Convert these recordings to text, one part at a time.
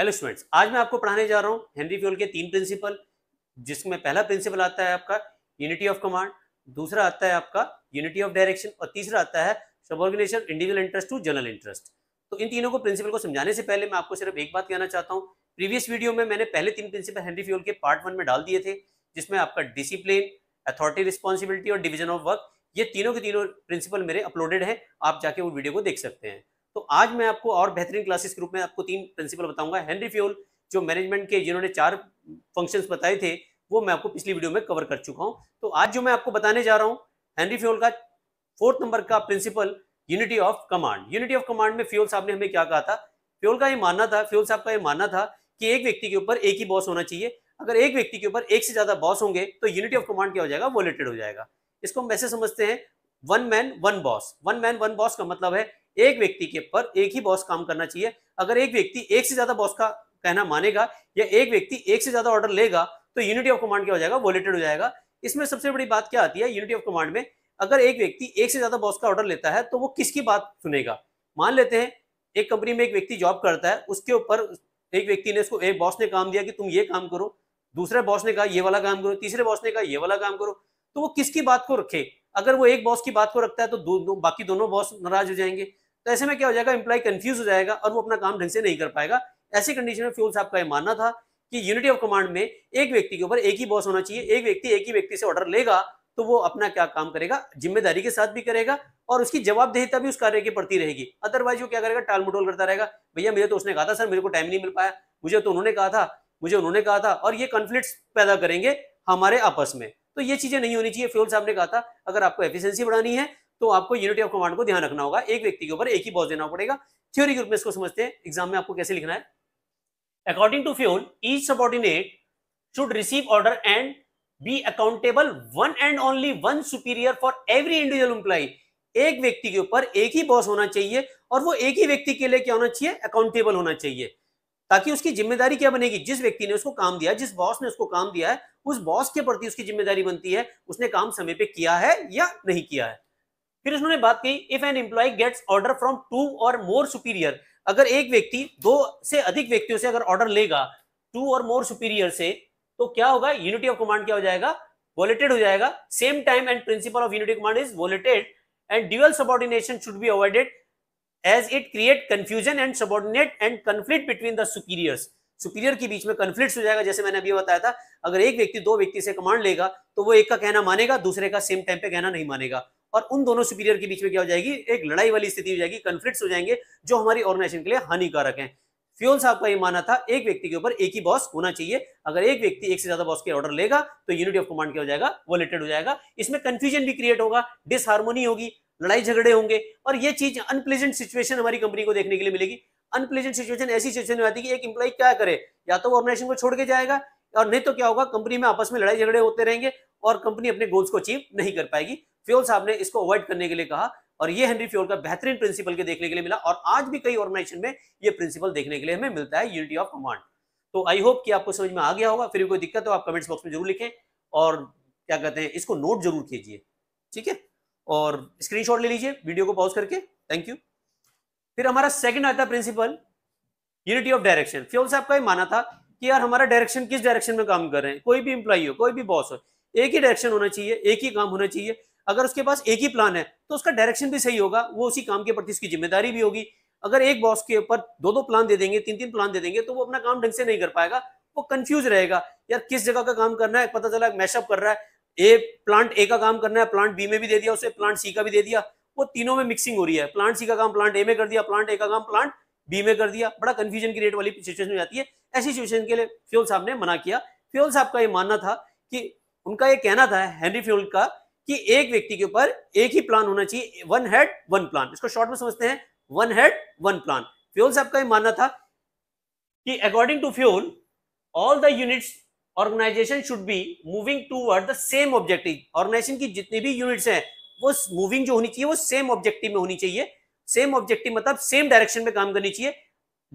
Hello students आज मैं आपको पढ़ाने जा रहा हूँ हेनरी फ्यूल के तीन प्रिंसिपल जिसमें पहला प्रिंसिपल आता है आपका यूनिटी ऑफ कमांड दूसरा आता है आपका यूनिटी ऑफ डायरेक्शन और तीसरा आता है subordination individual interest to general interest तो इन तीनों को प्रिंसिपल को समझाने से पहले मैं आपको सिर्फ एक बात कहना चाहता हूँ प्रीवियस वीडियो में मैंने पहले तीन प्रिंसिपल हेनरी फ्यूल के पार्ट वन में डाल दिए थे जिसमें आपका डिसिप्लिन अथॉरिटी रिस्पॉन्सिबिलिटी और डिविजन ऑफ वर्क ये तीनों के तीनों प्रिंसिपल मेरे अपलोडेड है आप जाके वो वीडियो को देख सकते हैं तो आज मैं आपको और बेहतरीन क्लासेस के रूप में आपको तीन प्रिंसिपल बताऊंगा हेनरी फ्योल जो मैनेजमेंट के जिन्होंने चार फंक्शंस बताए थे वो मैं आपको पिछली वीडियो में कवर कर चुका हूं तो आज जो मैं आपको बताने जा रहा हूं हेनरी फ्योल का फोर्थ नंबर का principle unity of command unity of command में फ्योल साहब ने हमें क्या कहा था फ्योल का ये मानना था फ्योल साहब का ये मानना था कि एक व्यक्ति के ऊपर एक ही बॉस होना चाहिए अगर एक व्यक्ति के ऊपर एक से ज्यादा बॉस होंगे तो यूनिटी ऑफ कमांड क्या हो जाएगा वोलेटेड हो जाएगा इसको हम वैसे समझते हैं one man one boss one man one boss का मतलब है एक व्यक्ति के पर एक ही बॉस काम करना चाहिए अगर एक व्यक्ति एक से ज्यादा बॉस का कहना मानेगा या एक व्यक्ति एक से ज्यादा ऑर्डर लेगा तो यूनिटी ऑफ कमांड क्या हो जाएगा वोलेटेड हो जाएगा इसमें सबसे बड़ी बात क्या आती है यूनिटी ऑफ कमांड में अगर एक व्यक्ति एक से ज्यादा बॉस का ऑर्डर लेता है तो वो किसकी बात सुनेगा मान लेते हैं एक कंपनी में एक व्यक्ति जॉब करता है उसके ऊपर एक व्यक्ति ने उसको एक बॉस ने काम दिया कि तुम ये काम करो दूसरे बॉस ने कहा ये वाला काम करो तीसरे बॉस ने कहा ये वाला काम करो तो वो किसकी बात को रखे अगर वो एक बॉस की बात को रखता है तो दो, दो बाकी दोनों बॉस नाराज हो जाएंगे तो ऐसे में क्या हो जाएगा इंप्लाई कंफ्यूज हो जाएगा और वो अपना काम ढंग से नहीं कर पाएगा ऐसी कंडीशन में फ्यूल साहब का यह मानना था कि यूनिटी ऑफ कमांड में एक व्यक्ति के ऊपर एक ही बॉस होना चाहिए एक व्यक्ति एक ही व्यक्ति से ऑर्डर लेगा तो वो अपना क्या काम करेगा जिम्मेदारी के साथ भी करेगा और उसकी जवाबदेहिता भी उस कार्य की पड़ती रहेगी अदरवाइज वो क्या करेगा टाल मटोल करता रहेगा भैया मुझे तो उसने कहा था सर मेरे को टाइम नहीं मिल पाया मुझे तो उन्होंने कहा था मुझे उन्होंने कहा था और ये कॉन्फ्लिक्ट पैदा करेंगे हमारे आपस में तो ये चीजें नहीं होनी चाहिए फ्यूल साहब ने कहा था अगर आपको एफिशिएंसी बढ़ानी है तो आपको यूनिटी ऑफ कमांड को ध्यान रखना होगा एक व्यक्ति के ऊपर एक ही बॉस देना पड़ेगा थ्योरी के रूप में इसको समझते हैं एग्जाम में आपको कैसे लिखना है according to Fayol each subordinate should receive order and be accountable one and only one superior for every individual employee एक व्यक्ति के ऊपर एक ही बॉस होना चाहिए और वो एक ही व्यक्ति के लिए क्या होना चाहिए अकाउंटेबल होना चाहिए ताकि उसकी जिम्मेदारी क्या बनेगी जिस व्यक्ति ने उसको काम दिया जिस बॉस ने उसको काम दिया है उस बॉस के प्रति उसकी जिम्मेदारी बनती है उसने काम समय पे किया है या नहीं किया है फिर उन्होंने बात की if an employee gets order from two और मोर सुपीरियर अगर एक व्यक्ति दो से अधिक व्यक्तियों से अगर ऑर्डर लेगा टू और मोर सुपीरियर से तो क्या होगा यूनिटी ऑफ कमांड क्या हो जाएगा वोलेटेड हो जाएगा same time and principle of unity command is violated and dual subordination should be avoided as it create confusion and subordinate and conflict between the superiors superior के बीच में conflict हो जाएगा जैसे मैंने अभी बताया था अगर एक व्यक्ति दो व्यक्ति से कमांड लेगा तो वो एक का कहना मानेगा दूसरे का सेम टाइम पे कहना नहीं मानेगा और उन दोनों सुपीरियर के बीच में क्या हो जाएगी एक लड़ाई वाली स्थिति हो जाएगी कंफ्लिक्ट हो जाएंगे जो हमारी ऑर्गेनाइजेशन के लिए हानिकारक है फ्योल साहब का ये माना था एक व्यक्ति के ऊपर एक ही बॉस होना चाहिए अगर एक व्यक्ति एक से ज्यादा बॉस के ऑर्डर लेगा तो यूनिटी ऑफ कमांड क्या हो जाएगा वो हो जाएगा इसमें कंफ्यूजन भी क्रिएट होगा डिसहार्मोनी होगी लड़ाई झगड़े होंगे और ये चीज अनप्लेजेंट सिचुएशन हमारी कंपनी को देखने के लिए मिलेगी अनप्लेजेंट सिचुएशन ऐसी सिचुएशन में आती है कि एक एम्प्लॉय क्या करे या तो वो ऑर्गेनाइजेशन को छोड़ के जाएगा और नहीं तो क्या होगा कंपनी में आपस में लड़ाई झगड़े होते रहेंगे और कंपनी अपने गोल्स को अचीव नहीं कर पाएगी फ्योल साहब ने इसको अवॉइड करने के लिए कहा और ये हेनरी फ्योल का बेहतरीन प्रिंसिपल के देखने के लिए मिला और आज भी कई ऑर्गेनाइजेशन में ये प्रिंसिपल देखने के लिए हमें मिलता है यूनिटी ऑफ कमांड तो आई होप कि आपको समझ में आ गया होगा फिर कोई दिक्कत हो आप कमेंट्स बॉक्स में जरूर लिखें और क्या कहते हैं इसको नोट जरूर कीजिए ठीक है और स्क्रीनशॉट ले लीजिए वीडियो को पॉज करके थैंक यू फिर हमारा सेकंड आता है principle unity of direction Fayol साहब का ही माना था कि यार हमारा डायरेक्शन किस डायरेक्शन में काम कर रहे हैं कोई भी इंप्लाई हो कोई भी बॉस हो एक ही डायरेक्शन होना चाहिए एक ही काम होना चाहिए अगर उसके पास एक ही प्लान है तो उसका डायरेक्शन भी सही होगा वो उसी काम के प्रति उसकी जिम्मेदारी भी होगी अगर एक बॉस के ऊपर दो दो प्लान दे देंगे तीन तीन प्लान दे देंगे तो वो अपना काम ढंग से नहीं कर पाएगा वो कंफ्यूज रहेगा यार किस जगह का काम करना है पता चला मैशअप कर रहा है ए प्लांट ए का काम करना है प्लांट बी में भी दे दिया उसे प्लांट सी का भी दे दिया वो तीनों में मिक्सिंग हो रही है प्लांट सी का काम प्लांट ए में कर दिया प्लांट ए का काम प्लांट बी में कर दिया बड़ा कंफ्यूजन क्रिएट वाली सिचुएशन हो जाती है ऐसी सिचुएशन के लिए फ्योल साहब ने मना किया फ्योल साहब का ये मानना था कि उनका ये कहना था हेनरी फ्योल का कि एक व्यक्ति के ऊपर एक ही प्लान होना चाहिए वन हेड वन प्लान इसको शॉर्ट में समझते हैं one head one plan Fayol साहब का ये मानना था कि according to Fayol all the units organization should be moving toward the same objective organization की जितनी भी यूनिट्स हैं वो मूविंग जो होनी चाहिए वो सेम ऑब्जेक्टिव में होनी चाहिए सेम ऑब्जेक्टिव मतलब सेम डायरेक्शन में काम करनी चाहिए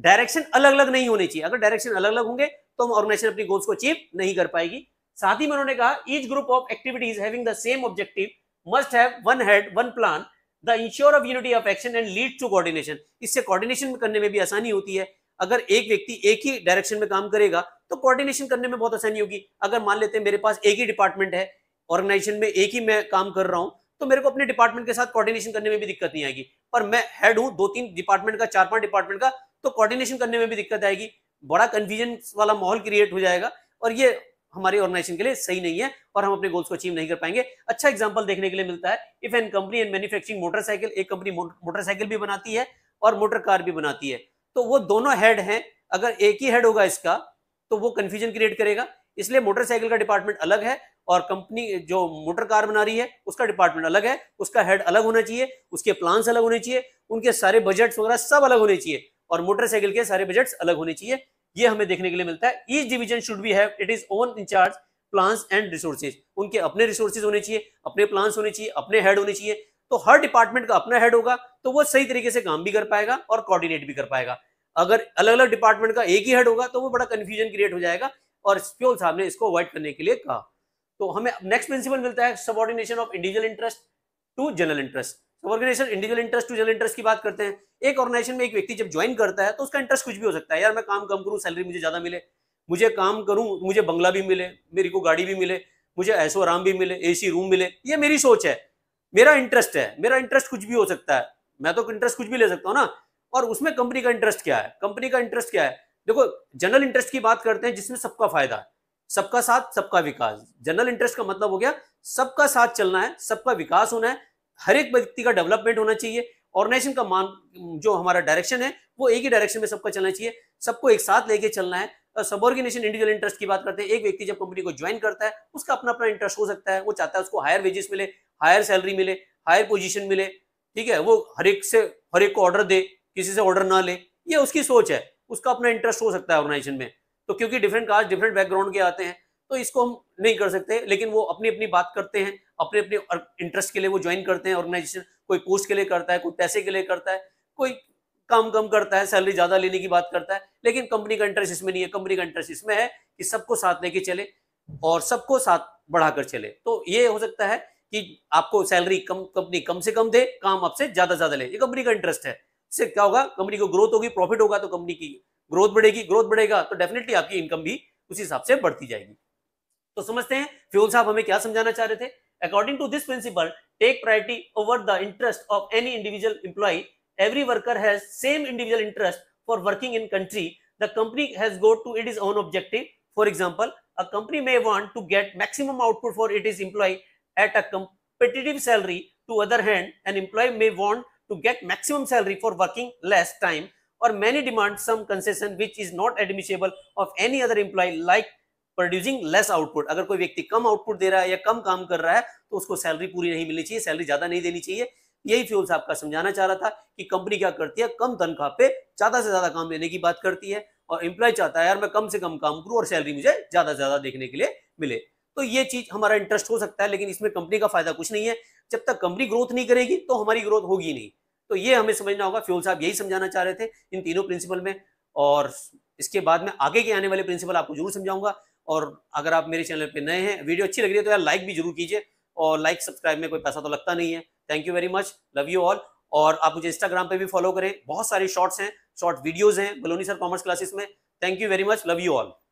डायरेक्शन अलग अलग नहीं होने चाहिए अगर डायरेक्शन अलग अलग होंगे तो हम ऑर्गेनाइजेशन अपनी गोल्स को अचीव नहीं कर पाएगी साथ ही में उन्होंने कहा each group of activities having the same objective must have one head one plan the ensure of unity of action and lead to coordination इससे कोऑर्डिनेशन करने में भी आसानी होती है अगर एक व्यक्ति एक ही डायरेक्शन में काम करेगा तो कोऑर्डिनेशन करने में बहुत आसानी होगी अगर मान लेते हैं मेरे पास एक ही डिपार्टमेंट है ऑर्गेनाइजेशन में एक ही मैं काम कर रहा हूं तो मेरे को अपने डिपार्टमेंट के साथ कोऑर्डिनेशन करने में भी दिक्कत नहीं आएगी पर मैं हेड हूं दो तीन डिपार्टमेंट का चार पांच डिपार्टमेंट का तो कोऑर्डिनेशन करने में भी दिक्कत आएगी बड़ा कन्फ्यूजन वाला माहौल क्रिएट हो जाएगा और ये हमारे ऑर्गेनाइजेशन के लिए सही नहीं है और हम अपने गोल्स को अचीव नहीं कर पाएंगे अच्छा एग्जाम्पल देखने के लिए मिलता है if an company and manufacturing motorcycle एक कंपनी मोटरसाइकिल भी बनाती है और मोटर कार भी बनाती है तो वो दोनों हेड हैं अगर एक ही हेड होगा इसका तो वो कंफ्यूजन क्रिएट करेगा इसलिए मोटरसाइकिल का डिपार्टमेंट अलग है और कंपनी जो मोटर कार बना रही है उसका डिपार्टमेंट अलग है उसका हेड अलग होना चाहिए उसके प्लान्स अलग होने चाहिए उनके सारे बजट्स वगैरह सब अलग होने चाहिए और मोटरसाइकिल के सारे बजट्स अलग होने चाहिए ये हमें देखने के लिए मिलता है each division should be have it is own in charge plans and resources उनके अपने रिसोर्सेज होने चाहिए अपने प्लान्स होने चाहिए अपने हेड होने चाहिए तो हर डिपार्टमेंट का अपना हेड होगा तो वो सही तरीके से काम भी कर पाएगा और कोऑर्डिनेट भी कर पाएगा अगर अलग अलग डिपार्टमेंट का एक ही हेड होगा तो वो बड़ा कंफ्यूजन क्रिएट हो जाएगा और स्प्योल साहब ने इसको अवॉइड करने के लिए कहा तो हमें नेक्स्ट प्रिंसिपल मिलता है subordination of individual interest to general interest subordination individual interest to general interest की बात करते हैं एक ऑर्गेनाइजेशन में एक व्यक्ति जब ज्वाइन करता है तो उसका इंटरेस्ट कुछ भी हो सकता है यार मैं काम कम करूँ सैलरी मुझे ज्यादा मिले मुझे काम करूँ मुझे बंगला भी मिले मेरे को गाड़ी भी मिले मुझे ऐसो आराम भी मिले एसी रूम मिले ये मेरी सोच है मेरा इंटरेस्ट है मेरा इंटरेस्ट कुछ भी हो सकता है मैं तो इंटरेस्ट कुछ भी ले सकता हूँ ना और उसमें कंपनी का इंटरेस्ट क्या है कंपनी का इंटरेस्ट क्या है देखो जनरल इंटरेस्ट की बात करते हैं जिसमें सबका फायदा है सबका साथ सबका विकास जनरल इंटरेस्ट का मतलब हो गया सबका साथ चलना है सबका विकास होना है हर एक व्यक्ति का डेवलपमेंट होना चाहिए ऑर्गेनाइजेशन का मान जो हमारा डायरेक्शन है वो एक ही डायरेक्शन में सबका चलना चाहिए सबको एक साथ लेके चलना है सबोर्गिनेशन इंडिविजुअल इंटरेस्ट की बात करते हैं एक व्यक्ति जब कंपनी को ज्वाइन करता है उसका अपना अपना इंटरेस्ट हो सकता है वो चाहता है उसको हायर वेजेस मिले हायर सैलरी मिले हायर पोजीशन मिले ठीक है वो हर एक से हर एक को ऑर्डर दे किसी से ऑर्डर ना ले ये उसकी सोच है उसका अपना इंटरेस्ट हो सकता है ऑर्गेनाइजेशन में तो क्योंकि डिफरेंट कास्ट डिफरेंट बैकग्राउंड के आते हैं तो इसको हम नहीं कर सकते लेकिन वो अपनी अपनी बात करते हैं अपने अपने इंटरेस्ट के लिए वो ज्वाइन करते हैं ऑर्गेनाइजेशन कोई कोर्स के लिए करता है कोई पैसे के लिए करता है कोई काम कम करता है सैलरी ज्यादा लेने की बात करता है लेकिन कंपनी का इंटरेस्ट इसमें नहीं है कंपनी का इंटरेस्ट इसमें है कि सबको साथ लेके चले और सबको साथ बढ़ाकर चले तो ये हो सकता है कि आपको सैलरी कम कंपनी कम से कम दे काम आपसे ज्यादा ज्यादा ले ये कंपनी का इंटरेस्ट है इससे क्या होगा कंपनी को ग्रोथ होगी प्रॉफिट होगा तो कंपनी की ग्रोथ बढ़ेगी ग्रोथ बढ़ेगा तो डेफिनेटली आपकी इनकम भी उसी हिसाब से बढ़ती जाएगी तो समझते हैं फ्यूल साहब हमें क्या समझाना चाह रहे थे according to this principle take priority over the interest of any individual employee every worker has same individual interest for working in country, the company has go to its own objective. For example, a company may want to get maximum output for its employee at a competitive salary. To other hand, an employee may want to get maximum salary for working less time or many demand some concession which is not admissible of any other employee like producing less output agar koi vyakti kam output de raha hai ya kam kaam kar raha hai to usko salary puri nahi milni chahiye salary zyada nahi deni chahiye यही Fayol's आपका समझाना चाह रहा था कि company क्या करती है कम तनख्वाह पे ज्यादा से ज्यादा काम लेने की बात करती है और इंप्लॉय चाहता है यार मैं कम से कम काम करूँ और सैलरी मुझे ज्यादा से ज्यादा देखने के लिए मिले तो ये चीज हमारा इंटरेस्ट हो सकता है लेकिन इसमें कंपनी का फायदा कुछ नहीं है जब तक कंपनी ग्रोथ नहीं करेगी तो हमारी ग्रोथ होगी नहीं तो ये हमें समझना होगा फ्यूल साहब यही समझाना चाह रहे थे इन तीनों प्रिंसिपल में और इसके बाद में आगे के आने वाले प्रिंसिपल आपको जरूर समझाऊंगा और अगर आप मेरे चैनल पर नए हैं वीडियो अच्छी लग रही है तो यार लाइक भी जरूर कीजिए और लाइक सब्सक्राइब में कोई पैसा तो लगता नहीं है thank you very much love you all और आप मुझे इंस्टाग्राम पे भी फॉलो करें बहुत सारे शॉर्ट्स हैं शॉर्ट वीडियोज हैं बलोनी सर कॉमर्स क्लासेस में thank you very much love you all